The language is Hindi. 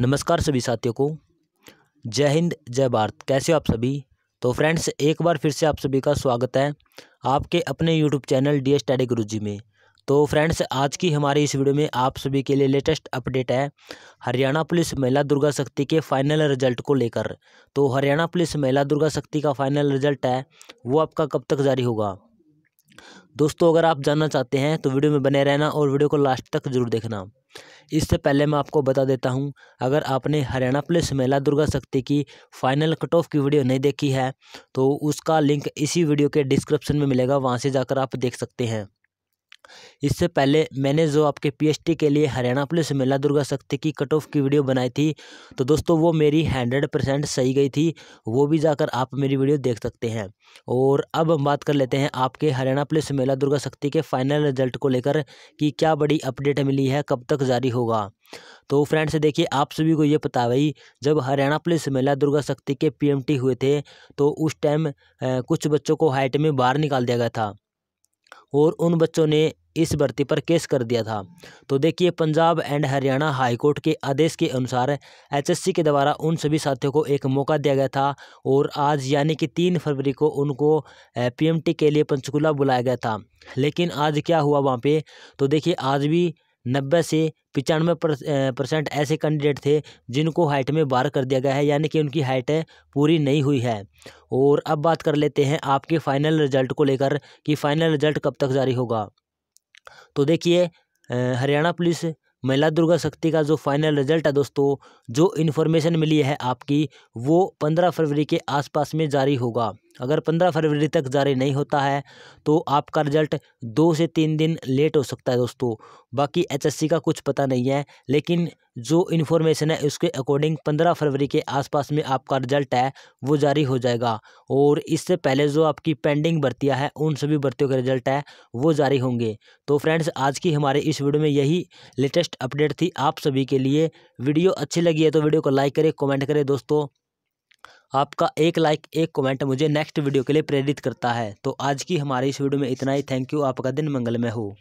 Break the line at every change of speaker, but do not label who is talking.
नमस्कार सभी साथियों को जय हिंद जय भारत कैसे हो आप सभी तो फ्रेंड्स एक बार फिर से आप सभी का स्वागत है आपके अपने यूट्यूब चैनल डी टैडी गुरु जी में तो फ्रेंड्स आज की हमारी इस वीडियो में आप सभी के लिए लेटेस्ट अपडेट है हरियाणा पुलिस महिला दुर्गा शक्ति के फाइनल रिजल्ट को लेकर तो हरियाणा पुलिस महिला दुर्गा शक्ति का फाइनल रिजल्ट है वो आपका कब तक जारी होगा दोस्तों अगर आप जानना चाहते हैं तो वीडियो में बने रहना और वीडियो को लास्ट तक जरूर देखना इससे पहले मैं आपको बता देता हूं अगर आपने हरियाणा पुलिस महिला दुर्गा शक्ति की फाइनल कट ऑफ की वीडियो नहीं देखी है तो उसका लिंक इसी वीडियो के डिस्क्रिप्शन में मिलेगा वहां से जाकर आप देख सकते हैं इससे पहले मैंने जो आपके पीएसटी के लिए हरियाणा पुलिस मेला दुर्गा शक्ति की कट ऑफ की वीडियो बनाई थी तो दोस्तों वो मेरी हंड्रेड परसेंट सही गई थी वो भी जाकर आप मेरी वीडियो देख सकते हैं और अब हम बात कर लेते हैं आपके हरियाणा पुलिस मेला दुर्गा शक्ति के फाइनल रिजल्ट को लेकर कि क्या बड़ी अपडेट मिली है कब तक जारी होगा तो फ्रेंड्स देखिए आप सभी को ये पता भाई जब हरियाणा पुलिस मेला दुर्गा शक्ति के पीएमटी हुए थे तो उस टाइम कुछ बच्चों को हाइट में बाहर निकाल दिया गया था और उन बच्चों ने इस भर्ती पर केस कर दिया था तो देखिए पंजाब एंड हरियाणा हाईकोर्ट के आदेश के अनुसार एचएससी के द्वारा उन सभी साथियों को एक मौका दिया गया था और आज यानी कि तीन फरवरी को उनको पी के लिए पंचकूला बुलाया गया था लेकिन आज क्या हुआ वहाँ पे तो देखिए आज भी नब्बे से पचानवे परसेंट ऐसे कैंडिडेट थे जिनको हाइट में बार कर दिया गया है यानी कि उनकी हाइट पूरी नहीं हुई है और अब बात कर लेते हैं आपके फाइनल रिजल्ट को लेकर कि फाइनल रिजल्ट कब तक जारी होगा तो देखिए हरियाणा पुलिस महिला दुर्गा शक्ति का जो फाइनल रिजल्ट है दोस्तों जो इन्फॉर्मेशन मिली है आपकी वो पंद्रह फरवरी के आसपास में जारी होगा अगर पंद्रह फरवरी तक जारी नहीं होता है तो आपका रिजल्ट दो से तीन दिन लेट हो सकता है दोस्तों बाकी एचएससी का कुछ पता नहीं है लेकिन जो इन्फॉर्मेशन है उसके अकॉर्डिंग पंद्रह फरवरी के आसपास में आपका रिजल्ट है वो जारी हो जाएगा और इससे पहले जो आपकी पेंडिंग भर्तियाँ हैं उन सभी भर्तियों के रिजल्ट है वो जारी होंगे तो फ्रेंड्स आज की हमारे इस वीडियो में यही लेटेस्ट अपडेट थी आप सभी के लिए वीडियो अच्छी लगी है तो वीडियो को लाइक करें कॉमेंट करें दोस्तों आपका एक लाइक एक कमेंट मुझे नेक्स्ट वीडियो के लिए प्रेरित करता है तो आज की हमारी इस वीडियो में इतना ही थैंक यू आपका दिन मंगलमय हो